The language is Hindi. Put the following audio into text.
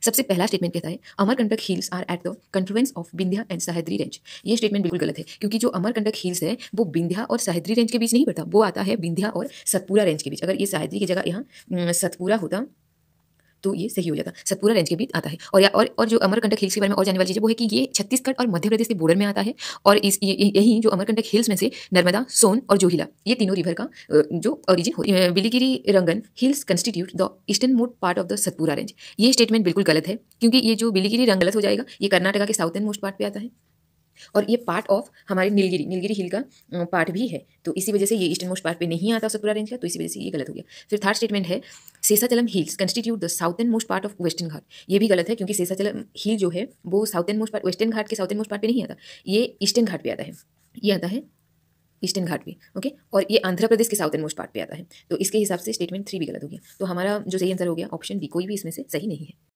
सबसे पहला स्टेटमेंट कहता है Amarkantak hills are at the confluence of Vindhya and Sahyadri range ये स्टेटमेंट बिल्कुल गलत है क्योंकि जो अमरकंटक हिल्स है वो बिंध्या और साहद्री रेंज के बीच नहीं पड़ता वो आता है बिंध्या और सतपुरा रेंज के बीच अगर ये सहेद्री की जगह यहाँ सतपुरा हम्म, होता तो ये सही हो जाएगा सतपुरा रेंज के बीच आता है और या और, और जो अमरकंटक हिल्स के बारे में और जाने वाली चीज़ वो है कि ये छत्तीसगढ़ और मध्य प्रदेश के बॉर्डर में आता है और इस यही जो अमरकंटक हिल्स में से नर्मदा सोन और जोहिला ये तीनों रिवर का जो ओरिजिन हो Biligiri Rangan hills constitute the eastern most part of the Satpura range ये स्टेटमेंट बिल्कुल गलत है क्योंकि ये जो बिलीगिरी रंग गलत हो जाएगा ये कर्नाटका के साउथर्न मोस्ट पार्ट पर आता है और ये पार्ट ऑफ हमारे नीलगिरी नीलगिरी हिल का पार्ट भी है तो इसी वजह से ये ईस्टर्न मोस्ट पार्ट पे नहीं आता सतपुरा रेंज का तो इसी वजह से ये गलत हो गया फिर थर्ड स्टेटमेंट है Seshachalam hills constitute the southernmost part of western Ghat ये भी गलत है क्योंकि सेसाचलम हिल जो है वो southernmost part western Ghat के साउथर्न मोस्ट पार्ट पर नहीं आता ये ईस्टर्न घाट पर आता है ये आता है ईस्टर्न घाट पे ओके और ये आंध्र प्रदेश के साउथर्न मोस्ट पार्ट पे आता है तो इसके हिसाब से स्टेटमेंट थ्री भी गलत हो गया तो हमारा जो सही आंसर हो गया ऑप्शन डी कोई भी इसमें से सही नहीं है